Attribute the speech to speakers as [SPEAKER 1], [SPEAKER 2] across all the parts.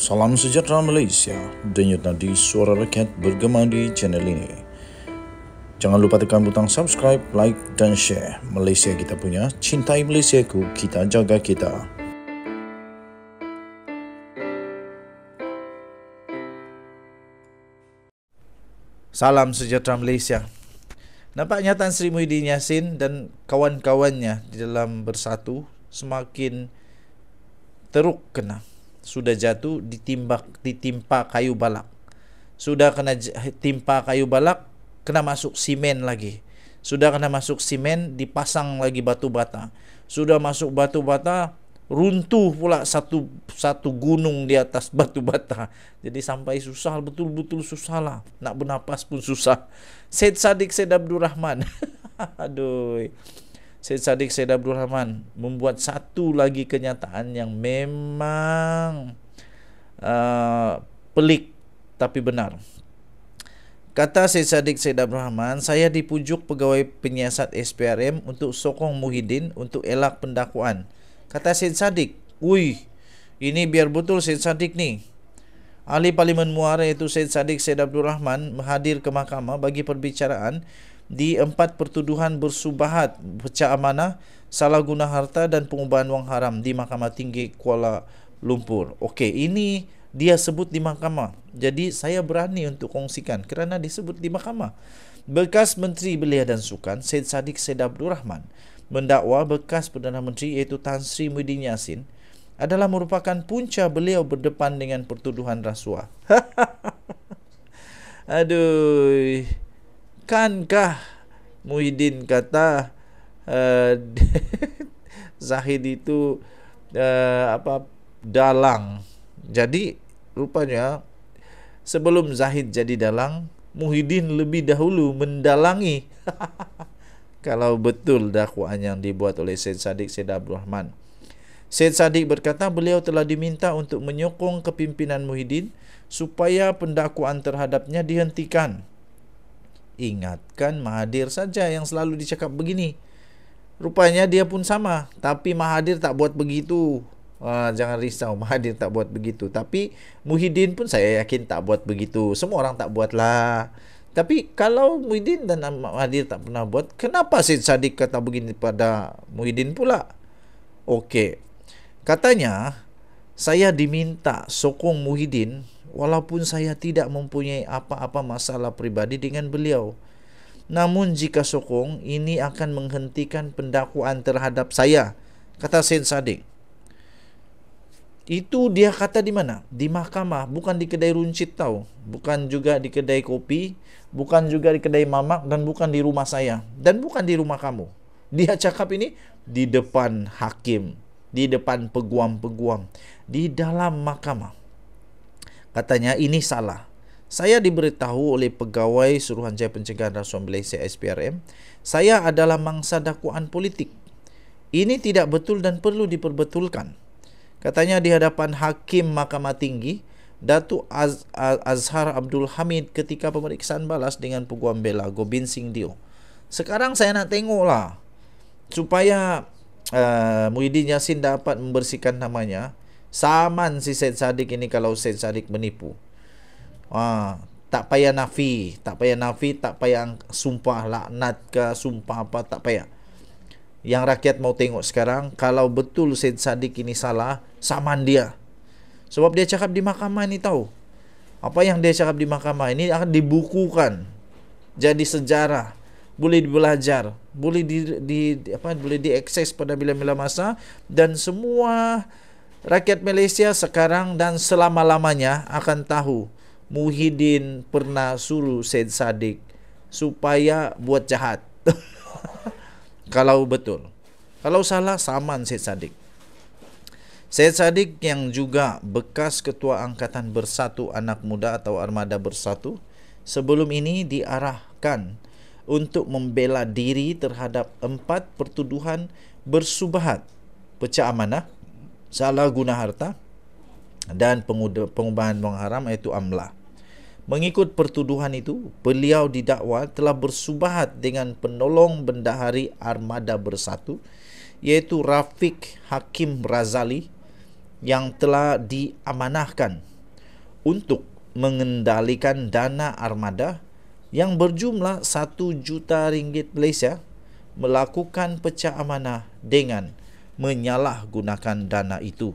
[SPEAKER 1] Salam sejahtera Malaysia. Denyut nadi suara rakyat bergema di channel ini. Jangan lupa tekan butang subscribe, like dan share. Malaysia kita punya, cintai Malaysia ku, kita jaga kita. Salam sejahtera Malaysia. Nampak nyataan Sri Muhyiddin Yassin dan kawan-kawannya di dalam bersatu semakin teruk kena sudah jatuh ditimpa ditimpa kayu balak. Sudah kena timpa kayu balak, kena masuk simen lagi. Sudah kena masuk simen, dipasang lagi batu bata. Sudah masuk batu bata, runtuh pula satu satu gunung di atas batu bata. Jadi sampai susah betul-betul susah lah. Nak bernapas pun susah. Said Sadik Said Abdurrahman. Aduh. Syed Saddiq Syed Abdul Rahman membuat satu lagi kenyataan yang memang uh, pelik tapi benar. Kata Syed Saddiq Syed Abdul Rahman, saya dipujuk pegawai penyiasat SPRM untuk sokong Muhyiddin untuk elak pendakwaan. Kata Syed Saddiq, wuih, ini biar betul Syed Saddiq ni. Ahli Parlimen Muara itu Syed Saddiq Syed Abdul Rahman menghadir ke mahkamah bagi perbicaraan di empat pertuduhan bersubahat pecah amanah salah guna harta dan pengubahan wang haram di Mahkamah Tinggi Kuala Lumpur. Okey, ini dia sebut di mahkamah. Jadi saya berani untuk kongsikan kerana disebut di mahkamah. Bekas Menteri Belia dan Sukan Syed Saddiq Syed Abdul Rahman mendakwa bekas Perdana Menteri iaitu Tan Sri Muhyiddin Yassin adalah merupakan punca beliau berdepan dengan pertuduhan rasuah. Aduh bukankah Muhyiddin kata uh, Zahid itu uh, apa dalang. Jadi rupanya sebelum Zahid jadi dalang, Muhyiddin lebih dahulu mendalangi. Kalau betul dakwaan yang dibuat oleh Said Sadiq Syed Abdul Rahman. Said Sadiq berkata beliau telah diminta untuk menyokong kepimpinan Muhyiddin supaya pendakwaan terhadapnya dihentikan ingatkan mahadir saja yang selalu dicakap begini. Rupanya dia pun sama, tapi mahadir tak buat begitu. Wah, jangan risau, mahadir tak buat begitu. Tapi Muhyiddin pun saya yakin tak buat begitu. Semua orang tak buatlah. Tapi kalau Muhyiddin dan mahadir tak pernah buat, kenapa Syed Saddiq kata begini pada Muhyiddin pula? Okey. Katanya, saya diminta sokong Muhyiddin walaupun saya tidak mempunyai apa-apa masalah pribadi dengan beliau. Namun jika sokong, ini akan menghentikan pendakwaan terhadap saya, kata Sen Sadik. Itu dia kata di mana? Di mahkamah, bukan di kedai runcit tau. Bukan juga di kedai kopi, bukan juga di kedai mamak, dan bukan di rumah saya. Dan bukan di rumah kamu. Dia cakap ini di depan hakim, di depan peguam-peguam, di dalam mahkamah katanya ini salah. Saya diberitahu oleh pegawai Suruhanjaya Pencegahan Rasuah Malaysia SPRM, saya adalah mangsa dakwaan politik. Ini tidak betul dan perlu diperbetulkan. Katanya di hadapan Hakim Mahkamah Tinggi, Datuk Az Az Azhar Abdul Hamid ketika pemeriksaan balas dengan peguam bela Gobin Singh Dio. Sekarang saya nak tengoklah supaya uh, Muhyiddin Yassin dapat membersihkan namanya Saman si Said Sadiq ini kalau Said Sadiq menipu. Ah, tak payah nafi, tak payah nafi, tak payah sumpah laknat ke sumpah apa tak payah. Yang rakyat mau tengok sekarang kalau betul Said Sadiq ini salah, saman dia. Sebab dia cakap di mahkamah ini tahu. Apa yang dia cakap di mahkamah ini akan dibukukan. Jadi sejarah boleh belajar, boleh di, di apa boleh diakses pada bila-bila masa dan semua rakyat Malaysia sekarang dan selama-lamanya akan tahu Muhyiddin pernah suruh Syed Saddiq supaya buat jahat. Kalau betul. Kalau salah saman Syed Saddiq. Syed Saddiq yang juga bekas ketua angkatan bersatu anak muda atau armada bersatu sebelum ini diarahkan untuk membela diri terhadap empat pertuduhan bersubahat pecah amanah salah guna harta dan pengubahan wang haram iaitu amla. Mengikut pertuduhan itu, beliau didakwa telah bersubahat dengan penolong bendahari armada bersatu iaitu Rafiq Hakim Razali yang telah diamanahkan untuk mengendalikan dana armada yang berjumlah 1 juta ringgit Malaysia melakukan pecah amanah dengan menyalahgunakan dana itu.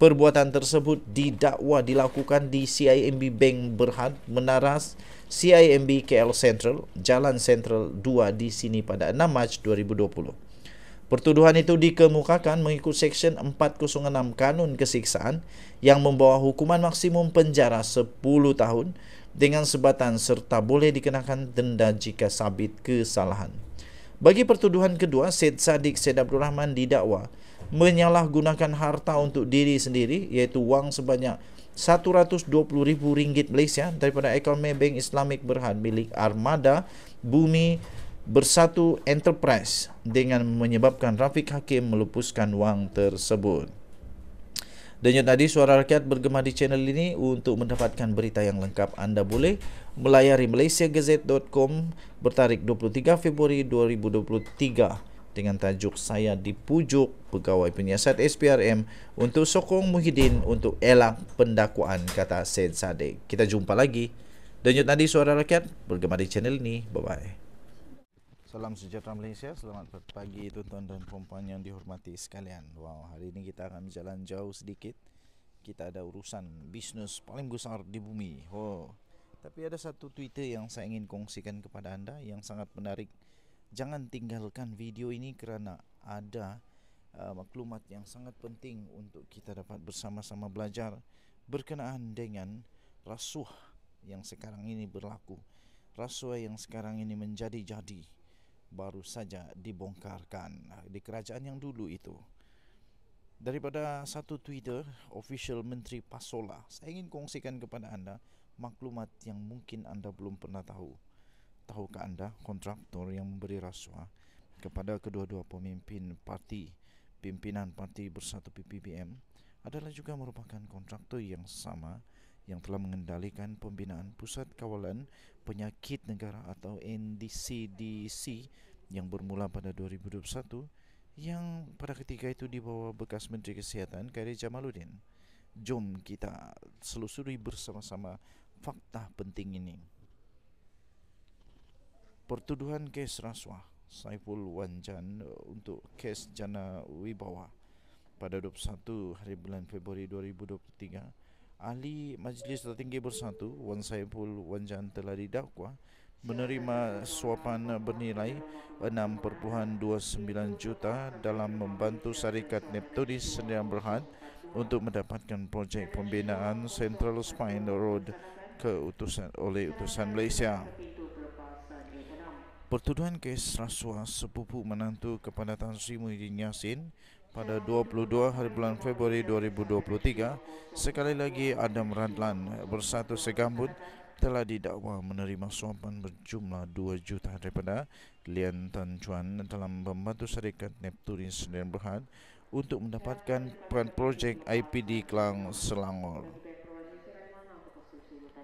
[SPEAKER 1] Perbuatan tersebut didakwa dilakukan di CIMB Bank Berhad Menaras CIMB KL Central, Jalan Central 2 di sini pada 6 Mac 2020. Pertuduhan itu dikemukakan mengikut Seksyen 406 Kanun Kesiksaan yang membawa hukuman maksimum penjara 10 tahun dengan sebatan serta boleh dikenakan denda jika sabit kesalahan. Bagi pertuduhan kedua, Syed Sadiq Syed Abdul Rahman didakwa menyalahgunakan harta untuk diri sendiri iaitu wang sebanyak RM120,000 Malaysia daripada akaun Maybank Islamic Berhad milik Armada Bumi Bersatu Enterprise dengan menyebabkan Rafiq Hakim melupuskan wang tersebut. Denyut tadi suara rakyat bergema di channel ini untuk mendapatkan berita yang lengkap anda boleh melayari malaysiagazette.com bertarik 23 Februari 2023 dengan tajuk saya dipujuk pegawai penyiasat SPRM untuk sokong Muhyiddin untuk elak pendakwaan kata Sen Sadiq. Kita jumpa lagi. Denyut tadi suara rakyat bergema di channel ini. Bye-bye. Salam sejahtera Malaysia. Selamat pagi itu tuan dan puan yang dihormati sekalian. Wow, hari ini kita akan jalan jauh sedikit. Kita ada urusan bisnes paling besar di bumi. Oh. Tapi ada satu Twitter yang saya ingin kongsikan kepada anda yang sangat menarik. Jangan tinggalkan video ini kerana ada uh, maklumat yang sangat penting untuk kita dapat bersama-sama belajar berkenaan dengan rasuah yang sekarang ini berlaku. Rasuah yang sekarang ini menjadi-jadi baru saja dibongkarkan ah, di kerajaan yang dulu itu. Daripada satu Twitter, official Menteri Pasola, saya ingin kongsikan kepada anda maklumat yang mungkin anda belum pernah tahu. Tahukah anda kontraktor yang memberi rasuah kepada kedua-dua pemimpin parti, pimpinan parti bersatu PPPM adalah juga merupakan kontraktor yang sama yang telah mengendalikan pembinaan Pusat Kawalan Penyakit Negara atau NDCDC yang bermula pada 2021 yang pada ketika itu dibawa bekas Menteri Kesihatan Khairi Jamaluddin. Jom kita selusuri bersama-sama fakta penting ini. Pertuduhan kes rasuah Saiful Wanjan uh, untuk kes Jana Wibawa pada 21 hari bulan Februari 2023 ahli majlis tertinggi bersatu Wan Saipul Wan Jan telah didakwa menerima suapan bernilai 6.29 juta dalam membantu syarikat Neptunis Sdn Bhd untuk mendapatkan projek pembinaan Central Spine Road ke utusan oleh utusan Malaysia. Pertuduhan kes rasuah sepupu menantu kepada Tan Sri Muhyiddin Yassin pada 22 hari bulan Februari 2023 sekali lagi Adam Radlan bersatu segambut telah didakwa menerima suapan berjumlah 2 juta daripada Lian Tan Chuan dalam membantu syarikat Neptunis dan Berhad untuk mendapatkan peran projek IPD Kelang Selangor.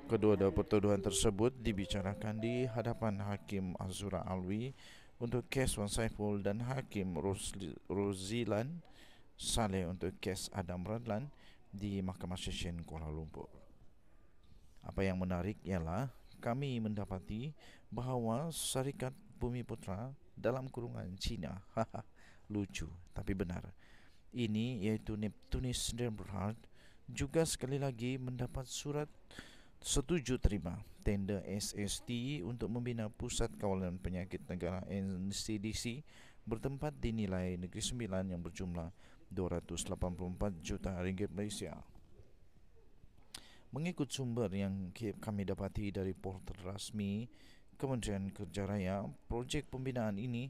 [SPEAKER 1] Kedua-dua pertuduhan tersebut dibicarakan di hadapan Hakim Azura Alwi untuk kes Wan Saiful dan Hakim Ruzilan Saleh untuk kes Adam Radlan di Mahkamah Session Kuala Lumpur. Apa yang menarik ialah kami mendapati bahawa Syarikat Bumi Putra dalam kurungan China lucu tapi benar ini iaitu Neptunis dan juga sekali lagi mendapat surat setuju terima tender SST untuk membina Pusat Kawalan Penyakit Negara NCDC bertempat di nilai Negeri Sembilan yang berjumlah 284 juta ringgit Malaysia. Mengikut sumber yang kami dapati dari portal rasmi Kementerian Kerja Raya, projek pembinaan ini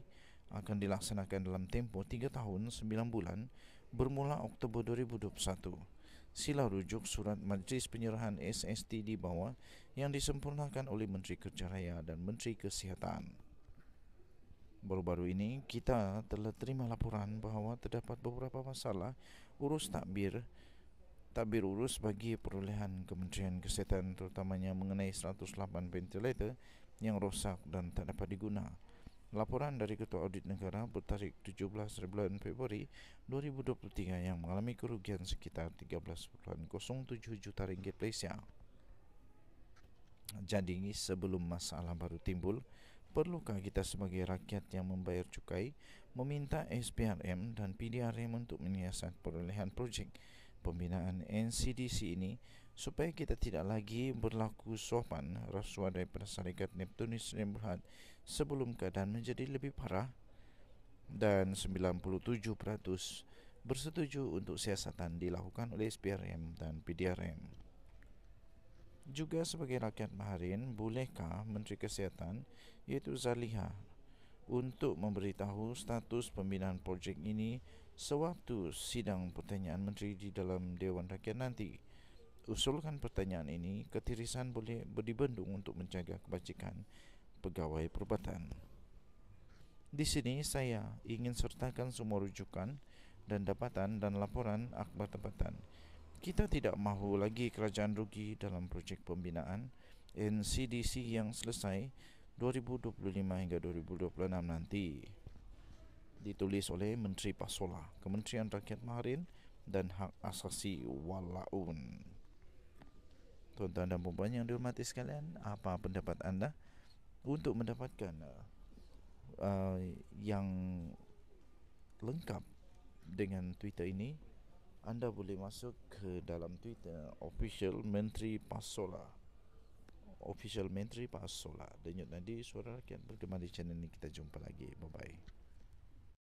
[SPEAKER 1] akan dilaksanakan dalam tempoh 3 tahun 9 bulan bermula Oktober 2021 sila rujuk surat Majlis Penyerahan SST di bawah yang disempurnakan oleh Menteri Kerja Raya dan Menteri Kesihatan. Baru-baru ini, kita telah terima laporan bahawa terdapat beberapa masalah urus takbir takbir urus bagi perolehan Kementerian Kesihatan terutamanya mengenai 108 ventilator yang rosak dan tak dapat digunakan. Laporan dari Ketua Audit Negara bertarik 17 bulan Februari 2023 yang mengalami kerugian sekitar 13.07 juta ringgit Malaysia. Jadi ini sebelum masalah baru timbul, perlukah kita sebagai rakyat yang membayar cukai meminta SPRM dan PDRM untuk menyiasat perolehan projek pembinaan NCDC ini supaya kita tidak lagi berlaku sopan rasuah daripada syarikat Neptunis Rembrandt sebelum keadaan menjadi lebih parah dan 97% bersetuju untuk siasatan dilakukan oleh SPRM dan PDRM. Juga sebagai rakyat Maharin, bolehkah Menteri Kesihatan iaitu Zaliha untuk memberitahu status pembinaan projek ini sewaktu sidang pertanyaan menteri di dalam Dewan Rakyat nanti? Usulkan pertanyaan ini, ketirisan boleh dibendung untuk menjaga kebajikan pegawai perubatan. Di sini saya ingin sertakan semua rujukan dan dapatan dan laporan akhbar tempatan. Kita tidak mahu lagi kerajaan rugi dalam projek pembinaan NCDC yang selesai 2025 hingga 2026 nanti. Ditulis oleh Menteri Pasola, Kementerian Rakyat Maharin dan Hak Asasi Walaun. Tuan-tuan dan puan-puan yang dihormati sekalian, apa pendapat anda? untuk mendapatkan uh, uh, yang lengkap dengan Twitter ini anda boleh masuk ke dalam Twitter official menteri pasola official menteri pasola denyut nanti suara rakyat berkembang di channel ini kita jumpa lagi bye bye